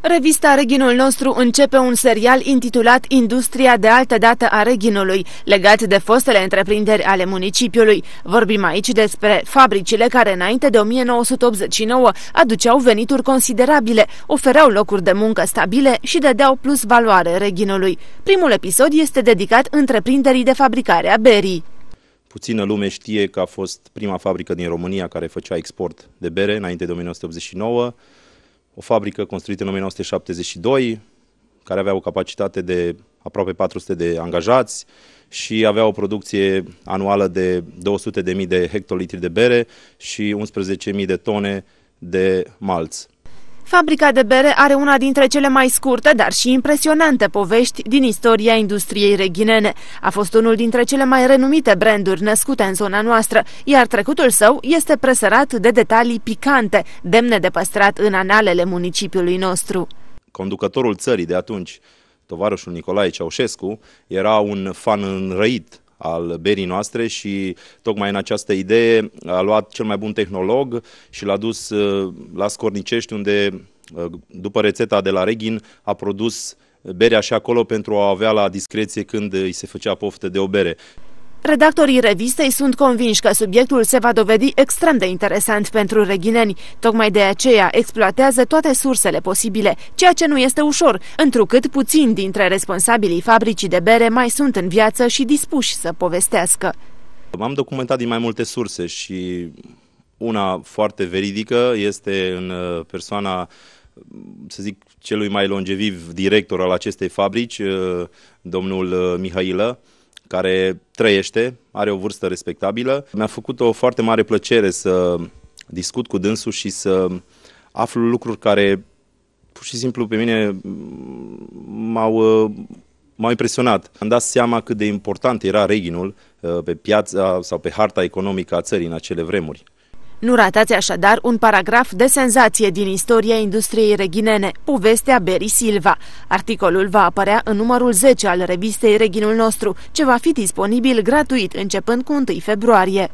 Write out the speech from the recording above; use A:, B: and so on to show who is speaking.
A: Revista Reginul nostru începe un serial intitulat Industria de altă dată a Reginului, legat de fostele întreprinderi ale municipiului. Vorbim aici despre fabricile care înainte de 1989 aduceau venituri considerabile, oferau locuri de muncă stabile și dădeau plus valoare Reginului. Primul episod este dedicat întreprinderii de fabricare a berii.
B: Puțină lume știe că a fost prima fabrică din România care făcea export de bere înainte de 1989 o fabrică construită în 1972, care avea o capacitate de aproape 400 de angajați și avea o producție anuală de 200.000 de hectolitri de bere și 11.000 de tone de malți.
A: Fabrica de bere are una dintre cele mai scurte, dar și impresionante povești din istoria industriei reghinene. A fost unul dintre cele mai renumite branduri născute în zona noastră, iar trecutul său este presărat de detalii picante, demne de păstrat în analele municipiului nostru.
B: Conducătorul țării de atunci, tovarășul Nicolae Ceaușescu, era un fan înrăit al berii noastre și tocmai în această idee a luat cel mai bun tehnolog și l-a dus uh, la Scornicești unde uh, după rețeta de la Reghin a produs berea și acolo pentru a avea la discreție când îi se făcea poftă de o bere.
A: Redactorii revistei sunt convinși că subiectul se va dovedi extrem de interesant pentru reghineni. Tocmai de aceea exploatează toate sursele posibile, ceea ce nu este ușor, întrucât puțini dintre responsabilii fabricii de bere mai sunt în viață și dispuși să povestească.
B: M-am documentat din mai multe surse și una foarte veridică este în uh, persoana să zic, celui mai longeviv director al acestei fabrici, uh, domnul uh, Mihailă, care trăiește, are o vârstă respectabilă. Mi-a făcut o foarte mare plăcere să discut cu dânsul și să aflu lucruri care pur și simplu pe mine m-au, uh, m-au impresionat. Am dat seama cât de important era Reginul uh, pe piața sau pe harta economică a țării în acele vremuri.
A: Nu ratați așadar un paragraf de senzație din istoria industriei reghinene, povestea Beri Silva. Articolul va apărea în numărul 10 al revistei Reginul nostru, ce va fi disponibil gratuit începând cu 1 februarie.